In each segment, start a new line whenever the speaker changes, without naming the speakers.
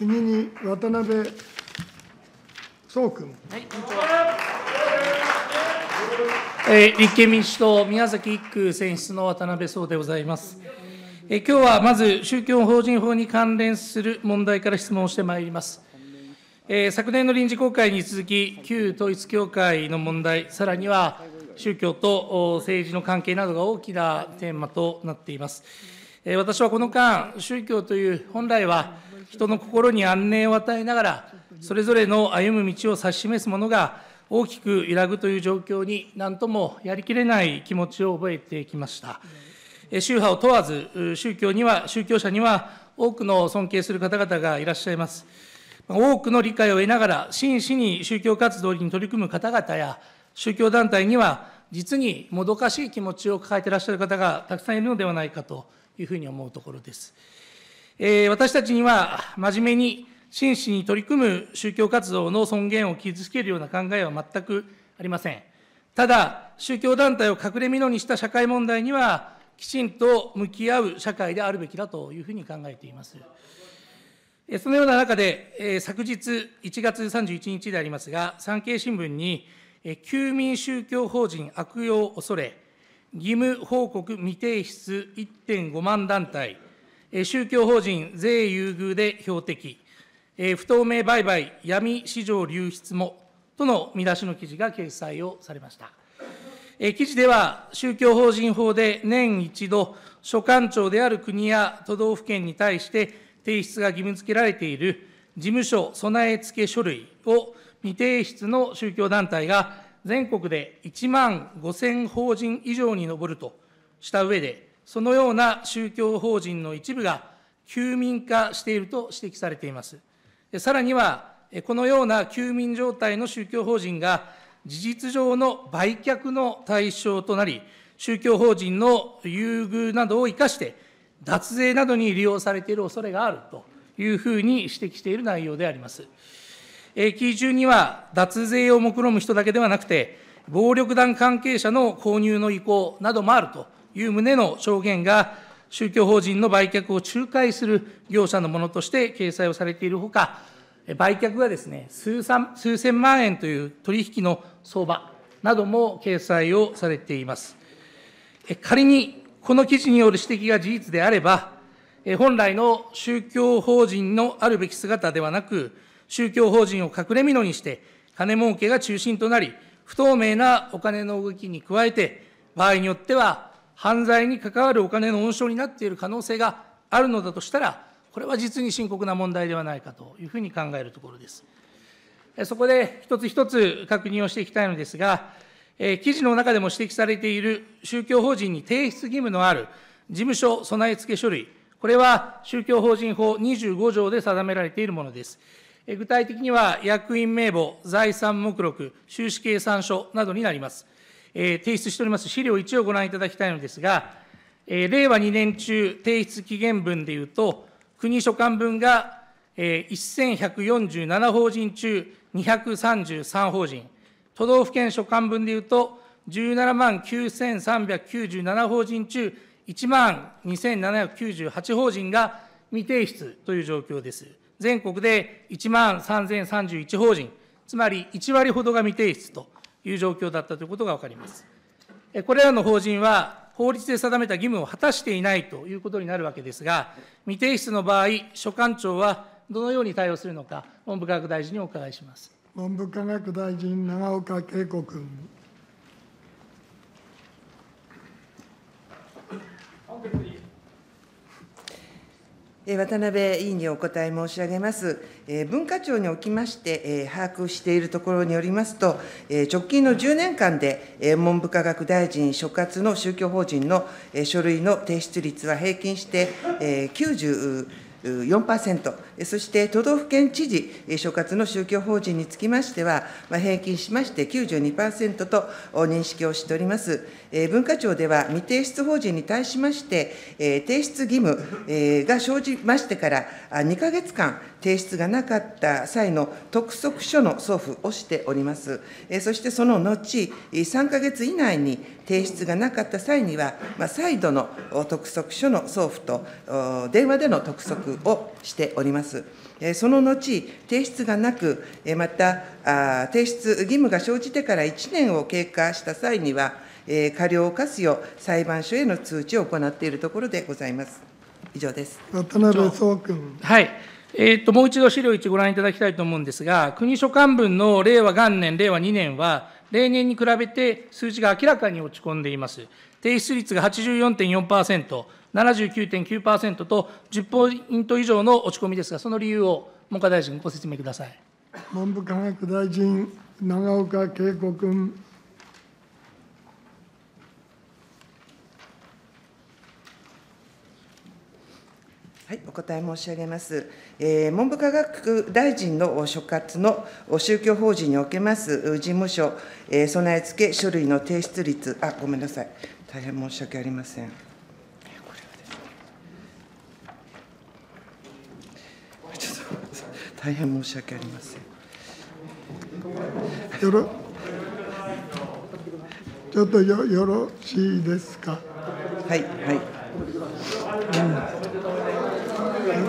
次に渡辺創君。はは。い、こんにちえ立憲民主党
宮崎1区選出の渡辺創でございます。え今日はまず宗教法人法に関連する問題から質問してまいります。え昨年の臨時国会に続き、旧統一教会の問題、さらには宗教と政治の関係などが大きなテーマとなっています。え私はこの間、宗教という本来は人の心に安寧を与えながら、それぞれの歩む道を指し示すものが大きく揺らぐという状況に、なんともやりきれない気持ちを覚えてきました。宗派を問わず、宗教には、宗教者には多くの尊敬する方々がいらっしゃいます。多くの理解を得ながら、真摯に宗教活動に取り組む方々や、宗教団体には、実にもどかしい気持ちを抱えていらっしゃる方がたくさんいるのではないかというふうに思うところです。私たちには真面目に真摯に取り組む宗教活動の尊厳を傷つけるような考えは全くありません。ただ、宗教団体を隠れみのにした社会問題には、きちんと向き合う社会であるべきだというふうに考えています。そのような中で、昨日1月31日でありますが、産経新聞に、休眠宗教法人悪用恐れ、義務報告未提出1.5万団体、宗教法人税優遇で標的、不透明売買闇市場流出もとの見出しの記事が掲載をされました。記事では、宗教法人法で年一度、所管庁である国や都道府県に対して提出が義務付けられている事務所備え付け書類を未提出の宗教団体が全国で1万5000法人以上に上るとした上で、そのような宗教法人の一部が休眠化していると指摘されています。さらには、このような休眠状態の宗教法人が、事実上の売却の対象となり、宗教法人の優遇などを生かして、脱税などに利用されている恐れがあるというふうに指摘している内容であります。基準には、脱税を目論む人だけではなくて、暴力団関係者の購入の意向などもあると。いう旨の証言が、宗教法人の売却を仲介する業者のものとして掲載をされているほか、売却がですね数数千万円という取引の相場なども掲載をされています。仮にこの記事による指摘が事実であれば、本来の宗教法人のあるべき姿ではなく、宗教法人を隠れ蓑にして、金儲けが中心となり、不透明なお金の動きに加えて、場合によっては犯罪に関わるお金の温床になっている可能性があるのだとしたら、これは実に深刻な問題ではないかというふうに考えるところです。そこで一つ一つ確認をしていきたいのですが、え記事の中でも指摘されている宗教法人に提出義務のある事務所備え付け書類、これは宗教法人法25条で定められているものです。具体的には役員名簿、財産目録、収支計算書などになります。提出しております資料1をご覧いただきたいのですが、令和2年中提出期限分でいうと、国所管分が1147法人中233法人、都道府県所管分でいうと、17万9397法人中1万2798法人が未提出という状況です。全国で1万3031法人、つまり1割ほどが未提出と。いう状況だったということがわかります。これらの法人は、法律で定めた義務を果たしていないということになるわけですが、未提出の場合、所管庁はどのように対応するのか、文部科学大臣にお伺いします。
文部科学大臣、長岡桂子君。
渡辺委員にお答え申し上げます。文化庁におきまして、把握しているところによりますと、直近の10年間で、文部科学大臣所轄の宗教法人の書類の提出率は平均して90、4%、そして都道府県知事所轄の宗教法人につきましては、平均しまして92%と認識をしております。文化庁では未提出法人に対しまして、提出義務が生じましてから2か月間、提出がなかった際の督促書の送付をしております。そしてその後、3か月以内に提出がなかった際には、まあ、再度の督促書の送付と、電話での督促をしております。その後、提出がなく、また、提出義務が生じてから1年を経過した際には、過料を課すよう裁判所への通知を行っているところでございます。以上です。渡辺総君。
はい。えーと、もう一度資料1ご覧いただきたいと思うんですが、国所管分の令和元年、令和2年は、例年に比べて数字が明らかに落ち込んでいます。提出率が84.4%、79.9%と、10ポイント以上の落ち込みですが、その理由を文科大臣、ご説明ください。
文部科学大臣、長岡桂子君。
はいお答え申し上げます、えー、文部科学大臣の所轄の宗教法人におけます事務所、えー、備え付け書類の提出率、あごめんなさい、大変申し訳ありません。大変申し訳ありません。よろ
ちょっとよよろしい
ですか。はいはい。うん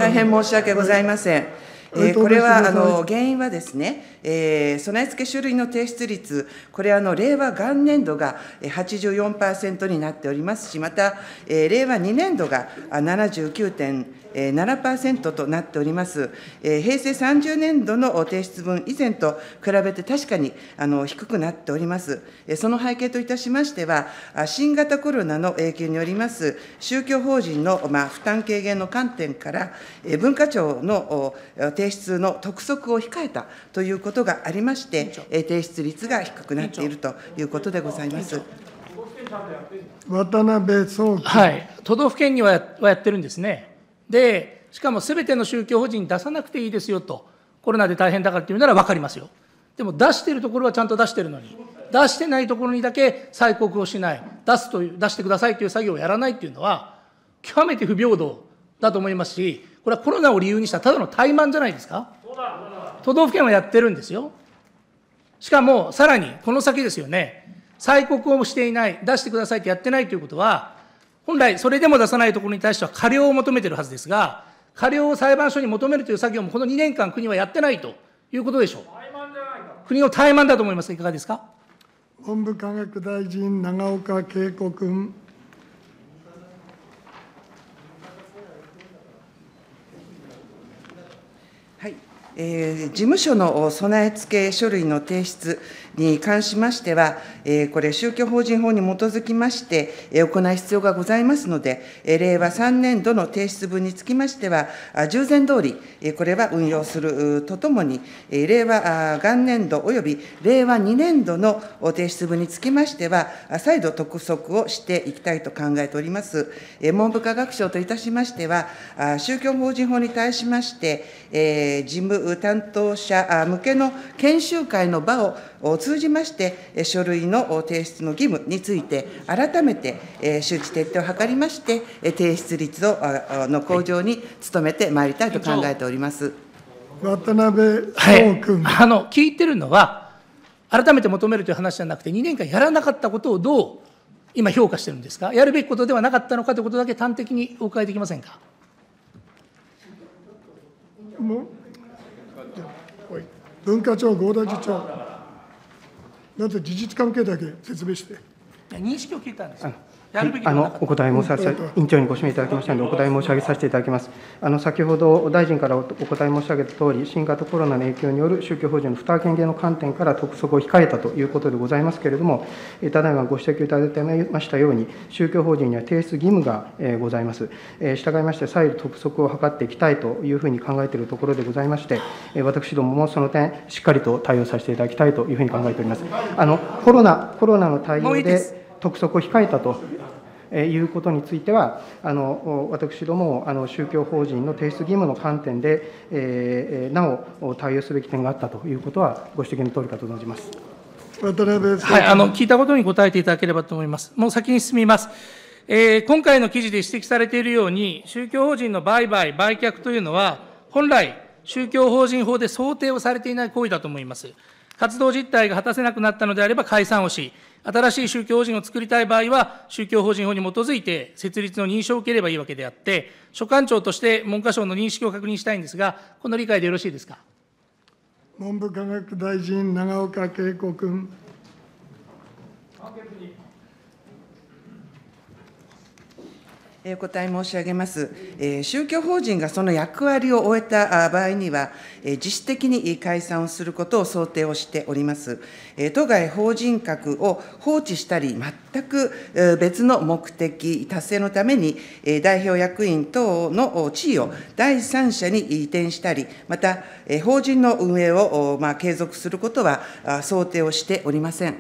大変申し訳ございません。えー、これはあの原因はですね、えー、備え付け種類の提出率、これはの令和元年度が84%になっておりますし、また、えー、令和2年度が79.7%となっております、えー、平成30年度の提出分以前と比べて確かにあの低くなっております、えー、その背景といたしましては、新型コロナの影響によります宗教法人の、まあ、負担軽減の観点から、えー、文化庁の提提出の督促を控えたということがありまして、提出率が低くなっているということでございます。
渡辺総
はい、都道府県にはやってるんですね。で、しかもすべての宗教法人出さなくていいですよと、コロナで大変だからっていうなら分かりますよ。でも出してるところはちゃんと出してるのに、出してないところにだけ催告をしない、出すという、出してくださいという作業をやらないっていうのは、極めて不平等だと思いますし、これはコロナを理由にしたただの怠慢じゃないですか。都道府県はやってるんですよ。しかも、さらに、この先ですよね、催告をしていない、出してくださいってやってないということは、本来、それでも出さないところに対しては過料を求めてるはずですが、過料を裁判所に求めるという作業もこの2年間、国はやってないということでしょう。
国の怠慢だと思いますが、いかがですか。文部科学大臣、永岡桂子君。
事務所の備え付け書類の提出に関しましては、これ、宗教法人法に基づきまして、行う必要がございますので、令和3年度の提出分につきましては、従前どおり、これは運用するとともに、令和元年度および令和2年度の提出分につきましては、再度督促をしていきたいと考えております。文部科学省といたしましては、宗教法人法に対しまして、事務担当者向けの研修会の場をを通じまして、書類の提出の義務について、改めて周知徹底を図りまして、提出率をの向上に努めてまいりたいと考えております。
渡辺翔君、はい、あの聞いてるのは、改めて求めるという話じゃなくて、2年間やらなかったことをどう今、評価してるんですか、やるべきことではなかったのかということだけ端的にお伺いできませんか。
文化庁合同次長。なんと事実関係だけ説明して。認識を聞いたんです。
あのお答え申し上げ委員長にご指名いただきましたので、お答え申し上げさせていただきます。あの先ほど大臣からお答え申し上げたとおり、新型コロナの影響による宗教法人の負担軽減の観点から督促を控えたということでございますけれども、ただいまご指摘いただいましたように、宗教法人には提出義務がございます。従いまして、再度督促を図っていきた
いというふうに考えているところでございまして、私どももその点、しっかりと対応させていただきたいというふうに考えております。
あのコロナコロナの対応で
督促を控えたと
いうことについては、あの私ども、あの宗教法人の提出義務の観点で、えー、なお対応すべき点があったということは、ご指摘の通りかと存じます。
渡辺はい、あの聞
いたことに答えていただければと思います。もう先に進みます。えー、今回の記事で指摘されているように、宗教法人の売買、売却というのは、本来、宗教法人法で想定をされていない行為だと思います。活動実態が果たせなくなったのであれば解散をし、新しい宗教法人を作りたい場合は、宗教法人法に基づいて設立の認証を受ければいいわけであって、所管庁として文科省の認識を確認したいんですが、この理解でよろしいですか。
文部科学大臣、永
岡桂子君。お答え申し上げます。宗教法人がその役割を終えた場合には、自主的に解散をすることを想定をしております。当該法人格を放置したり、全く別の目的達成のために、代表役員等の地位を第三者に移転したり、また法人の運営を継続することは想定をしておりません。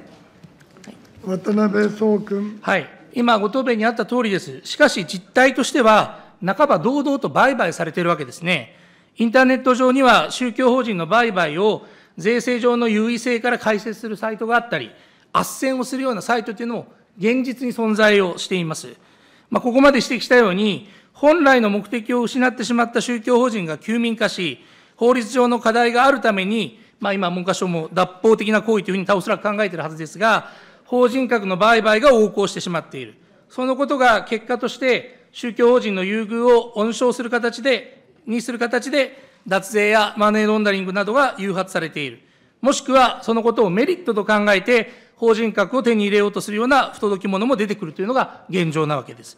渡辺総君。は
い今、
ご答弁にあったとおりです。しかし、実態としては、半ば堂々と売買されているわけですね。インターネット上には、宗教法人の売買を税制上の優位性から解説するサイトがあったり、斡旋をするようなサイトというのも、現実に存在をしています。まあ、ここまで指摘したように、本来の目的を失ってしまった宗教法人が休眠化し、法律上の課題があるために、まあ、今、文科省も脱法的な行為というふうに多おそらく考えているはずですが、法人格の売買が横行してしまっている。そのことが結果として、宗教法人の優遇を温床する形で、にする形で、脱税やマネーロンダリングなどが誘発されている。もしくは、そのことをメリットと考えて、法人格を手に入れようとするような不届き者も出てくるというのが現状なわけです。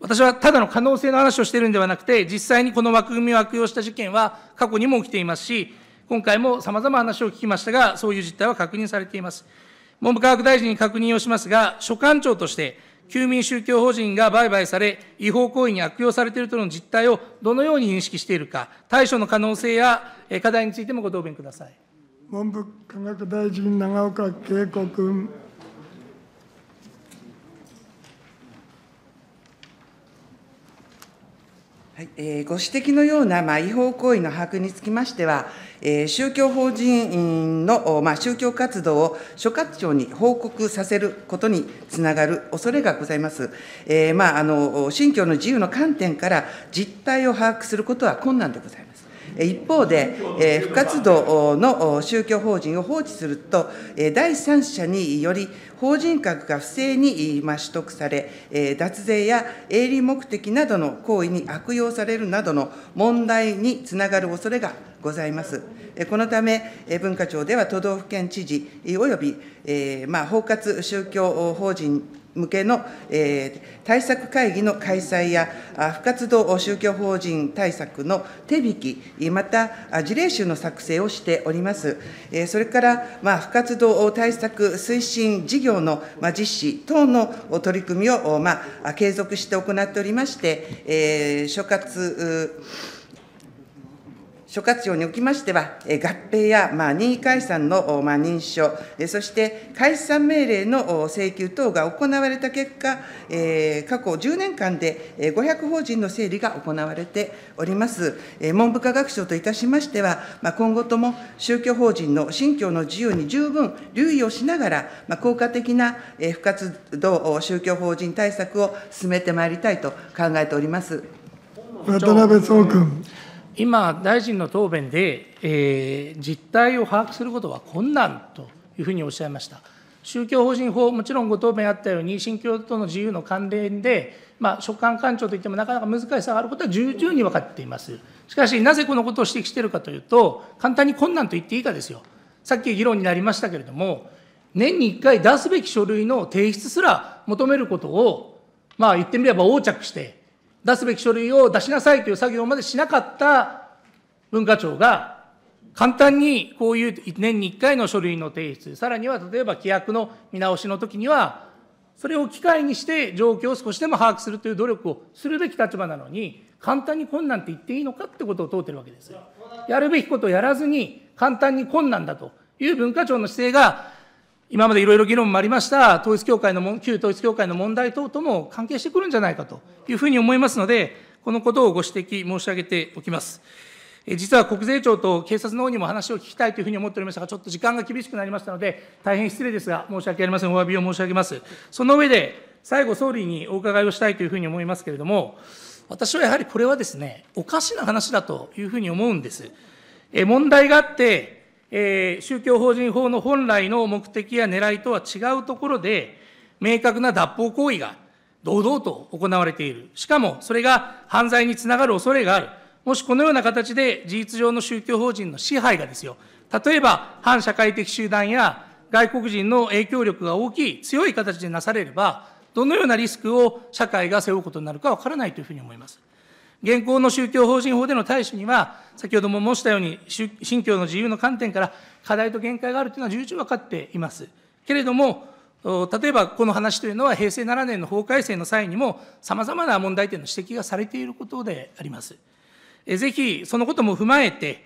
私はただの可能性の話をしているんではなくて、実際にこの枠組みを悪用した事件は過去にも起きていますし、今回も様々な話を聞きましたが、そういう実態は確認されています。文部科学大臣に確認をしますが、所管庁として、旧民宗教法人が売買され、違法行為に悪用されているとの実態をどのように認識しているか、対処の可能性や課題についてもご答弁ください。
文部科学大臣、永岡桂子君。
えご指摘のような、まあ、違法行為の把握につきましては、え宗教法人の、まあ、宗教活動を所轄庁に報告させることにつながる恐れがございます。えー、まあ、あの信教の自由の観点から実態を把握することは困難でございます。一方で、えー、不活動の宗教法人を放置すると、え第三者により法人格が不正に取得され、脱税や営利目的などの行為に悪用されるなどの問題につながる恐れがございます。このため、文化庁では都道府県知事および、まあ、包括宗教法人向けの、えー、対策会議の開催や、不活動宗教法人対策の手引き、また事例集の作成をしております。えー、それから、まあ、不活動対策推進事業の、まあ、実施等の取り組みを、まあ、継続して行っておりまして、えー、所轄、諸葛庁におきましては、合併や任意解散の認証、そして解散命令の請求等が行われた結果、過去10年間で500法人の整理が行われております。文部科学省といたしましては、今後とも宗教法人の信教の自由に十分留意をしながら、効果的な不活動宗教法人対策を進めてまいりたいと考えております。渡辺総君。今、大臣の答弁で、えー、実態を把握することは困
難というふうにおっしゃいました。宗教法人法、もちろんご答弁あったように、信教との自由の関連で、まあ、所管官庁といってもなかなか難しさがあることは重々に分かっています。しかし、なぜこのことを指摘しているかというと、簡単に困難と言っていいかですよ。さっき議論になりましたけれども、年に1回出すべき書類の提出すら求めることを、まあ、言ってみれば横着して、出すべき書類を出しなさいという作業までしなかった文化庁が、簡単にこういう年に1回の書類の提出、さらには例えば規約の見直しの時には、それを機会にして状況を少しでも把握するという努力をするべき立場なのに、簡単に困難って言っていいのかってことを問うてるわけですよ。やるべきことをやらずに、簡単に困難だという文化庁の姿勢が、今までいろいろ議論もありました、統一教会の旧統一教会の問題等とも関係してくるんじゃないかというふうに思いますので、このことをご指摘申し上げておきます。実は国税庁と警察の方にも話を聞きたいというふうに思っておりましたが、ちょっと時間が厳しくなりましたので、大変失礼ですが、申し訳ありません、お詫びを申し上げます。その上で、最後、総理にお伺いをしたいというふうに思いますけれども、私はやはりこれはですね、おかしな話だというふうに思うんです。問題があって、えー、宗教法人法の本来の目的や狙いとは違うところで、明確な脱法行為が堂々と行われている。しかも、それが犯罪につながる恐れがある。もしこのような形で事実上の宗教法人の支配がですよ、例えば反社会的集団や外国人の影響力が大きい、強い形でなされれば、どのようなリスクを社会が背負うことになるかわからないというふうに思います。現行の宗教法人法での対処には、先ほども申したように、信教の自由の観点から課題と限界があるというのは重々分かっています。けれども、例えばこの話というのは、平成7年の法改正の際にも、さまざまな問題点の指摘がされていることであります。ぜひ、そのことも踏まえて、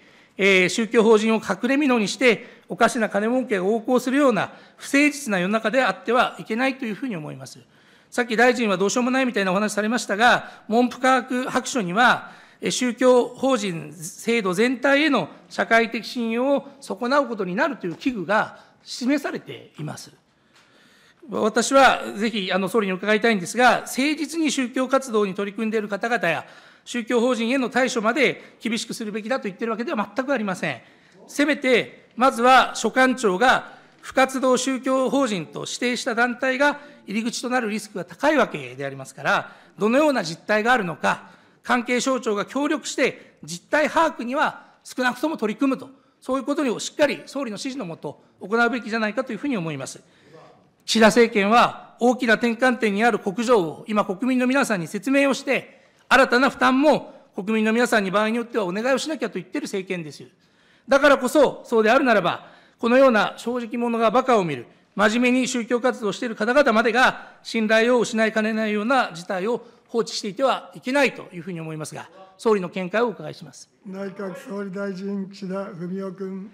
宗教法人を隠れみのにして、おかしな金儲けが横行するような不誠実な世の中であってはいけないというふうに思います。さっき大臣はどうしようもないみたいなお話されましたが、文部科学白書には、宗教法人制度全体への社会的信用を損なうことになるという危惧が示されています。私はぜひあの総理に伺いたいんですが、誠実に宗教活動に取り組んでいる方々や、宗教法人への対処まで厳しくするべきだと言っているわけでは全くありません。せめて、まずは所管庁が不活動宗教法人と指定した団体が入り口となるリスクが高いわけでありますから、どのような実態があるのか、関係省庁が協力して、実態把握には少なくとも取り組むと、そういうことをしっかり総理の指示のもと、行うべきじゃないかというふうに思います。岸田政権は、大きな転換点にある国情を今、国民の皆さんに説明をして、新たな負担も国民の皆さんに場合によってはお願いをしなきゃと言っている政権です。だからこそ、そうであるならば、このような正直者が馬鹿を見る、真面目に宗教活動をしている方々までが、信頼を失いかねないような事態を放置していてはいけないというふうに思いますが、総理の見解をお伺
いします
内閣総理大臣、岸田文雄君。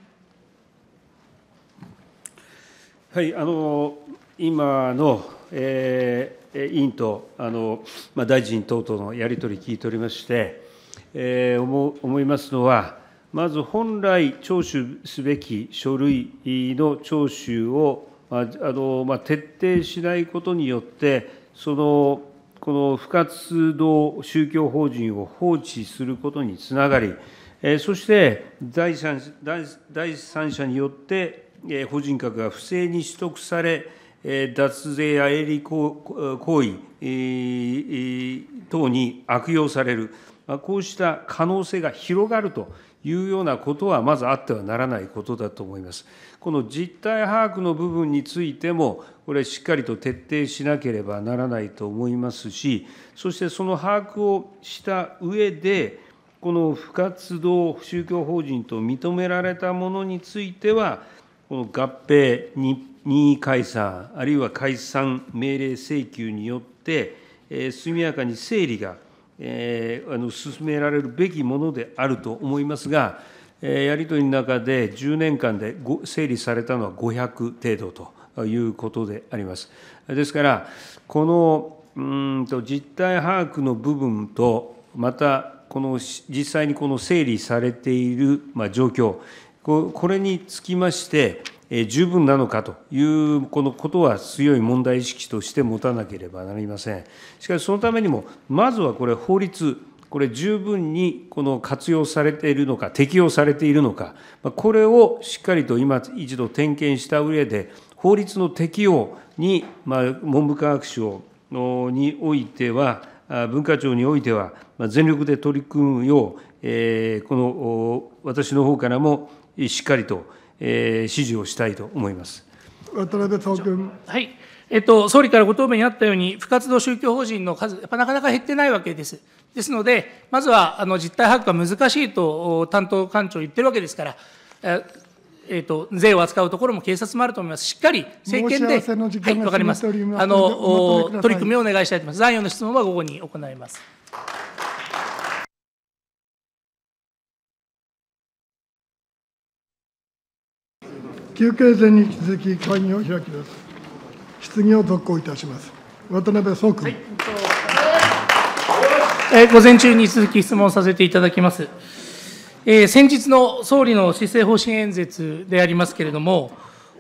はい、あの今の、えー、委員とあの、まあ、大臣等々のやり取り聞いておりまして、えー、思思いますのは、まず本来、聴取すべき書類の聴取を徹底しないことによって、この不活動宗教法人を放置することにつながり、そして第三者によって法人格が不正に取得され、脱税や営利行為等に悪用される、こうした可能性が広がるというようなことはまずあってはならないことだと思います。この実態把握の部分についても、これ、しっかりと徹底しなければならないと思いますし、そしてその把握をした上で、この不活動宗教法人と認められたものについては、この合併、任意解散、あるいは解散命令請求によって、速やかに整理が進められるべきものであると思いますが、やり取りの中で、10年間で整理されたのは500程度ということであります。ですから、この実態把握の部分と、また、この実際にこの整理されている状況、これにつきまして、十分なのかというこのことは強い問題意識として持たなければなりません。しかしそのためにも、まずはこれ法律、これ十分にこの活用されているのか、適用されているのか、これをしっかりと今一度点検した上で、法律の適用に、ま文部科学省においては、文化庁においては、全力で取り組むよう、この私の方からもしっかりと、指示をしたいと思います。
渡辺総君。はい。えっと、総理からご答弁にあったように、不活動宗教法人の数、やっぱなかなか減ってないわけです。ですので、まずはあの実態把握が難しいと担当官庁言ってるわけですから、えっと、税を扱うところも警察もあると思います、しっかり政権で、はい、分かりますあの取り組みをお願いしたいと思います、残余の質問は午後に行います。
休憩前に続き会議を開きます。質疑を続行いたします。渡辺総君。はい、
えー、午前中に続き質問させていただきます。えー、先日の総理の施政方針演説でありますけれども、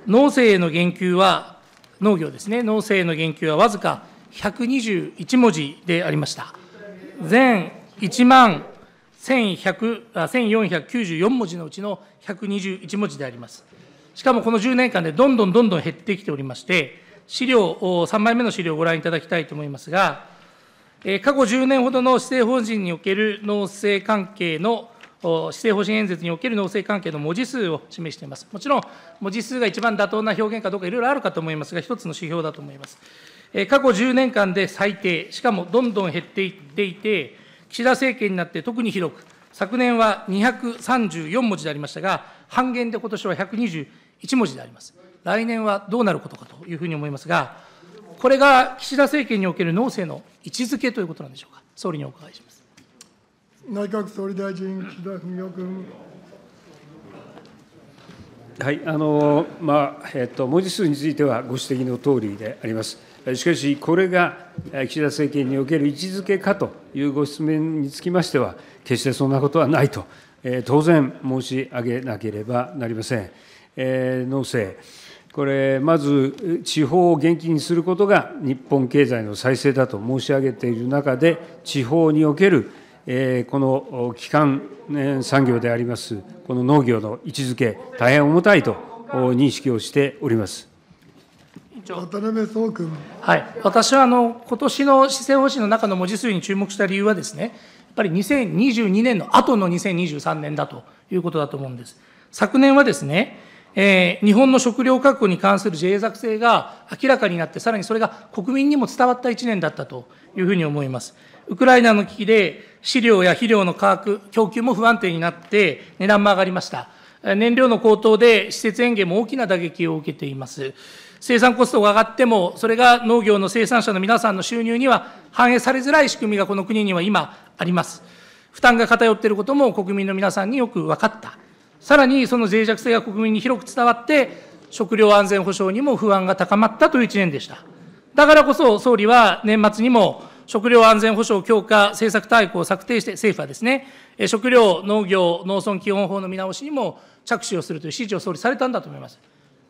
農政への言及は、農業ですね、農政への言及はわずか121文字でありました。全1万1194文字のうちの121文字であります。しかもこの10年間でどんどんどんどん減ってきておりまして、資料、3枚目の資料をご覧いただきたいと思いますが、過去10年ほどの施政法人における農政関係の、施政方針演説における農政関係の文字数を示しています。もちろん、文字数が一番妥当な表現かどうか、いろいろあるかと思いますが、一つの指標だと思います。過去10年間で最低、しかもどんどん減っていっていて、岸田政権になって特に広く、昨年は234文字でありましたが、半減で今年は129 1文字であります。来年はどうなることかというふうに思いますが、これが岸田政権における
農政の位置づけということなんでしょうか、総理にお伺いします。内閣総理大臣、岸田文雄君。
はいあのまあえっと、文字数についてはご指摘のとおりであります。しかし、これが岸田政権における位置づけかというご質問につきましては、決してそんなことはないと、え当然申し上げなければなりません。農政、これ、まず地方を元気にすることが日本経済の再生だと申し上げている中で、地方におけるこの基幹産業であります、この農業の位置づけ、大変重たいと認識をしております。
渡辺総君。
はい、私はあの
今
年の施政方針の中の文字数に注目した理由はですね、やっぱり2022年の後の2023年だということだと思うんです。昨年はですね、えー、日本の食料確保に関する脆弱性が明らかになって、さらにそれが国民にも伝わった1年だったというふうに思います。ウクライナの危機で飼料や肥料の価格、供給も不安定になって、値段も上がりました。燃料の高騰で施設園芸も大きな打撃を受けています。生産コストが上がっても、それが農業の生産者の皆さんの収入には反映されづらい仕組みがこの国には今あります。負担が偏っていることも国民の皆さんによく分かった。さらにその脆弱性が国民に広く伝わって、食料安全保障にも不安が高まったという一年でした。だからこそ、総理は年末にも、食料安全保障強化政策大綱を策定して、政府はですね、食料、農業、農村基本法の見直しにも着手をするという指示を総理されたんだと思います。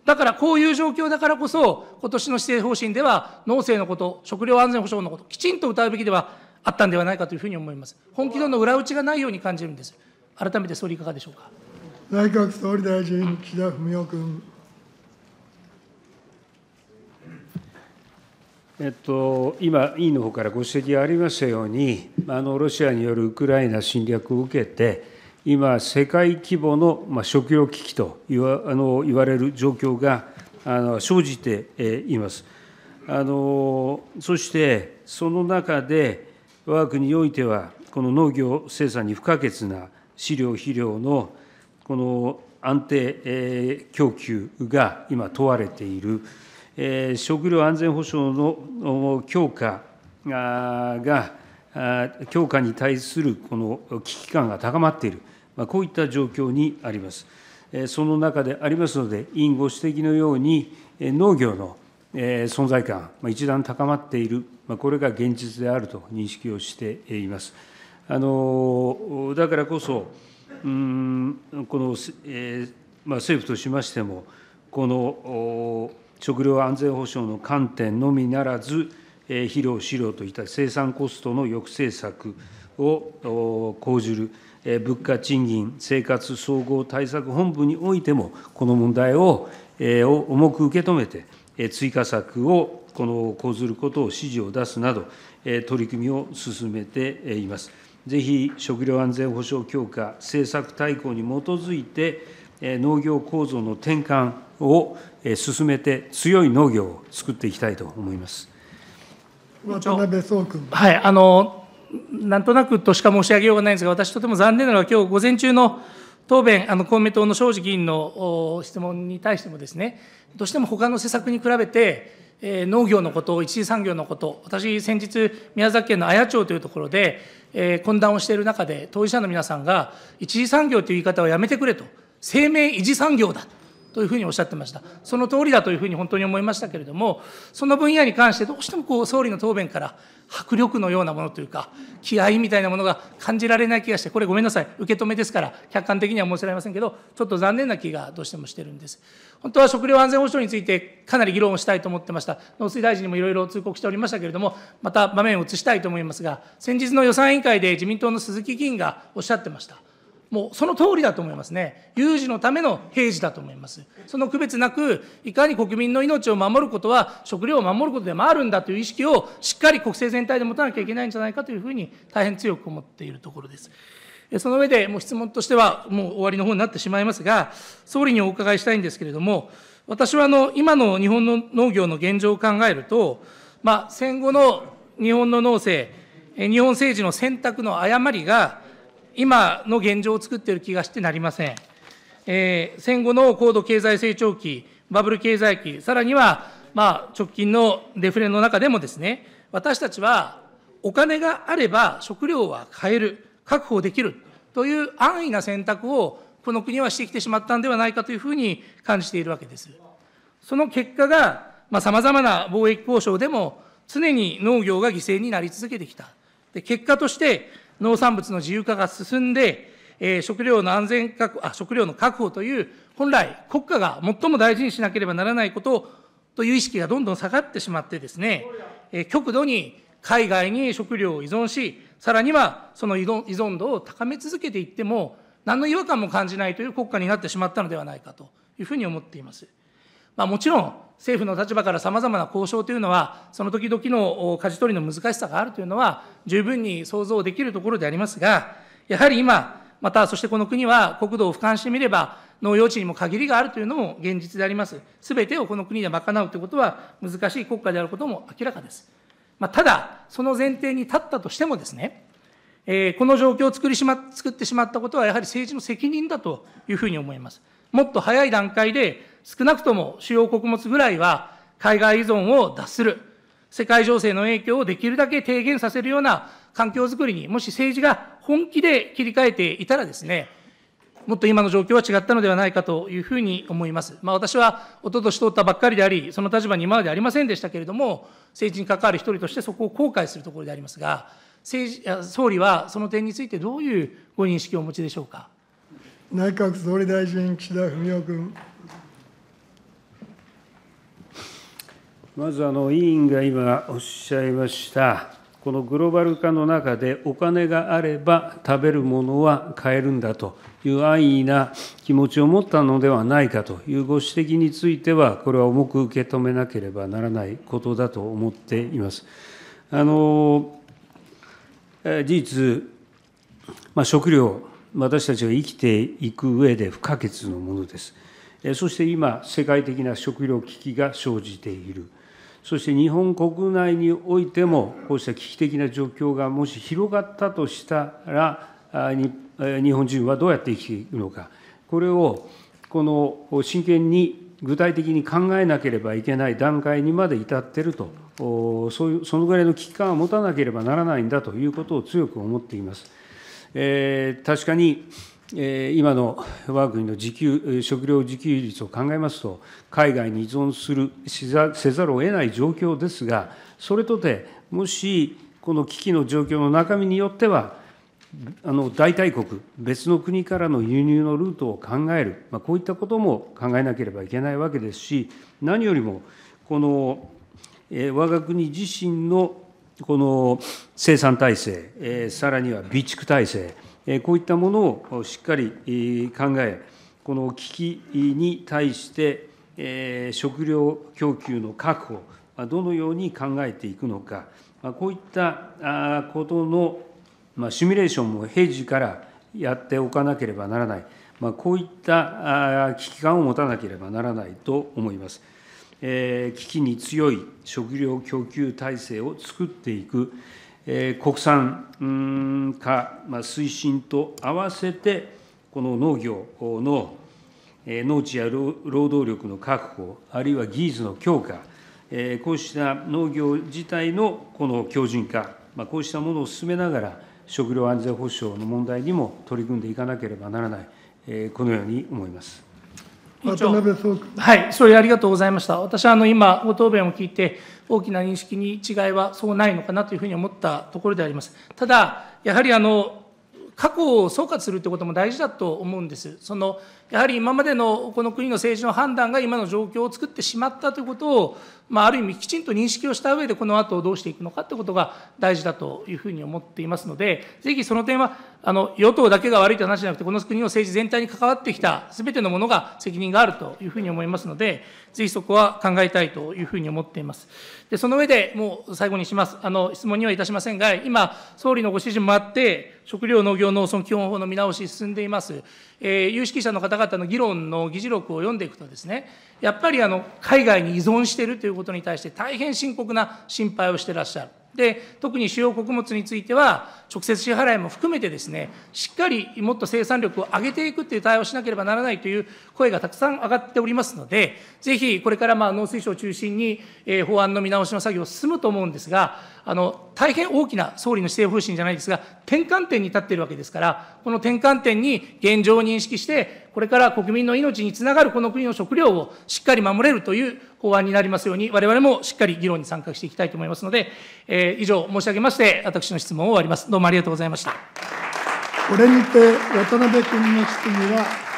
だからこういう状況だからこそ、今年の施政方針では、農政のこと、食料安全保障のこと、きちんと歌うべきではあったんではないかというふうに思います。本気度の裏打ちがないように感じるんです。
改めて総理、いかがでしょうか。内閣総理大臣、岸田文雄君。
今、委員のほうからご指摘がありましたように、あのロシアによるウクライナ侵略を受けて、今、世界規模の、まあ、食糧危機といわあの言われる状況があの生じて、えいます。あのそして、その中で、我が国においては、この農業生産に不可欠な飼料、肥料のこの安定供給が今、問われている、食料安全保障の強化が、強化に対するこの危機感が高まっている、こういった状況にあります。その中でありますので、委員ご指摘のように、農業の存在感、一段高まっている、これが現実であると認識をしています。あのだからこそ政府としましても、この食料安全保障の観点のみならず、肥料、飼料といった生産コストの抑制策を講じる物価・賃金・生活総合対策本部においても、この問題を重く受け止めて、追加策を講ずることを指示を出すなど、取り組みを進めています。ぜひ食料安全保障強化政策大綱に基づいて、農業構造の転換を進めて、強い農業を作っていきたいと思います。
渡辺創君。はい、あの、なんとなくとしか申し上げようがないんですが、私とても残念なのは、今日午前中の答弁、あの公明党の庄司議員の質問に対してもですね、どうしても他の施策に比べて、え農業のこと、一次産業のこと、私、先日、宮崎県の綾町というところで、え懇談をしている中で、当事者の皆さんが、一次産業という言い方をやめてくれと、生命維持産業だというふうにおっしゃってました、その通りだというふうに本当に思いましたけれども、その分野に関して、どうしてもこう総理の答弁から迫力のようなものというか、気合みたいなものが感じられない気がして、これ、ごめんなさい、受け止めですから、客観的には申し訳ありませんけど、ちょっと残念な気がどうしてもしてるんです。本当は食料安全保障について、かなり議論をしたいと思ってました、農水大臣にもいろいろ通告しておりましたけれども、また場面を移したいと思いますが、先日の予算委員会で自民党の鈴木議員がおっしゃってました。もうその通りだと思いますね。有事のための平時だと思います。その区別なく、いかに国民の命を守ることは、食料を守ることでもあるんだという意識を、しっかり国政全体で持たなきゃいけないんじゃないかというふうに、大変強く思っているところです。その上で、もう質問としては、もう終わりの方になってしまいますが、総理にお伺いしたいんですけれども、私はあの今の日本の農業の現状を考えると、まあ、戦後の日本の農政、日本政治の選択の誤りが、今の現状を作っている気がしてなりません。えー、戦後の高度経済成長期、バブル経済期、さらには、まあ、直近のデフレの中でもですね、私たちはお金があれば食料は買える、確保できるという安易な選択をこの国はしてきてしまったんではないかというふうに感じているわけです。その結果が、さまざ、まな貿易交渉でも常に農業が犠牲になり続けてきた。で結果として、農産物の自由化が進んで、えー、食料の安全確あ、食料の確保という、本来、国家が最も大事にしなければならないことという意識がどんどん下がってしまってですね、えー、極度に海外に食料を依存し、さらにはその依存度を高め続けていっても、何の違和感も感じないという国家になってしまったのではないかというふうに思っています。まあ、もちろん政府の立場からさまざまな交渉というのは、その時々の舵取りの難しさがあるというのは、十分に想像できるところでありますが、やはり今、またそしてこの国は国土を俯瞰してみれば、農用地にも限りがあるというのも現実であります。すべてをこの国で賄うということは難しい国家であることも明らかです。まあ、ただ、その前提に立ったとしてもですね、えー、この状況を作りし、ま、作ってしまったことは、やはり政治の責任だというふうに思います。もっと早い段階で少なくとも主要穀物ぐらいは海外依存を脱する、世界情勢の影響をできるだけ低減させるような環境づくりにもし政治が本気で切り替えていたらですね、もっと今の状況は違ったのではないかというふうに思います。まあ、私はおととし通ったばっかりであり、その立場に今までありませんでしたけれども、政治に関わる一人としてそこを後悔するところでありますが、政治総理はその点についてどういうご認識をお持ちでしょうか。
内閣総理大臣、岸田文雄君。
まず、委員が今おっしゃいました、このグローバル化の中で、お金があれば食べるものは買えるんだという安易な気持ちを持ったのではないかというご指摘については、これは重く受け止めなければならないことだと思っています。あの事実、まあ、食料、私たちが生きていく上で不可欠のものです。そして今、世界的な食料危機が生じている。そして日本国内においても、こうした危機的な状況がもし広がったとしたら、日本人はどうやって生きていくのか、これをこの真剣に具体的に考えなければいけない段階にまで至っていると、そのぐらいの危機感を持たなければならないんだということを強く思っています。確かに今のわが国の自給、食料自給率を考えますと、海外に依存する、せざるをえない状況ですが、それとて、もしこの危機の状況の中身によっては、あの代替国、別の国からの輸入のルートを考える、まあ、こういったことも考えなければいけないわけですし、何よりも、この、えー、我が国自身のこの生産体制、えー、さらには備蓄体制、こういったものをしっかり考え、この危機に対して、食料供給の確保、どのように考えていくのか、こういったことのシミュレーションも平時からやっておかなければならない、こういった危機感を持たなければならないと思います。危機に強い食料供給体制を作っていく、国産化推進と合わせて、この農業の農地や労働力の確保、あるいは技術の強化、こうした農業自体のこの強じん化、こうしたものを進めながら、食料安全保障の問題にも取り組んでいかなければならない、このように思います。
渡辺総
はい、総理ありがとうございました。私はあの今、ご答弁を聞いて、大きな認識に違いはそうないのかなというふうに思ったところであります。ただ、やはりあの過去を総括するということも大事だと思うんです。そのやはり今までのこの国の政治の判断が今の状況を作ってしまったということを、まあ、ある意味きちんと認識をした上で、この後どうしていくのかということが大事だというふうに思っていますので、ぜひその点は、あの与党だけが悪いという話じゃなくて、この国の政治全体に関わってきたすべてのものが責任があるというふうに思いますので、ぜひそこは考えたいというふうに思っています。でその上でもう最後にします、あの質問にはいたしませんが、今、総理のご指示もあって、食料、農業、農村基本法の見直し進んでいます。えー、有識者の方々の議論の議事録を読んでいくとですね、やっぱりあの海外に依存しているということに対して大変深刻な心配をしてらっしゃる。で、特に主要穀物については、直接支払いも含めてですね、しっかりもっと生産力を上げていくという対応をしなければならないという声がたくさん上がっておりますので、ぜひこれからまあ農水省を中心に、え法案の見直しの作業を進むと思うんですが、あの、大変大きな総理の施政方針じゃないですが、転換点に立っているわけですから、この転換点に現状を認識して、これから国民の命につながるこの国の食料をしっかり守れるという法案になりますように、われわれもしっかり議論に参画していきたいと思いますので、えー、以上申し上げまして、私の質問を終わります。どうもありがとうございました。
これにて渡辺
君の質疑は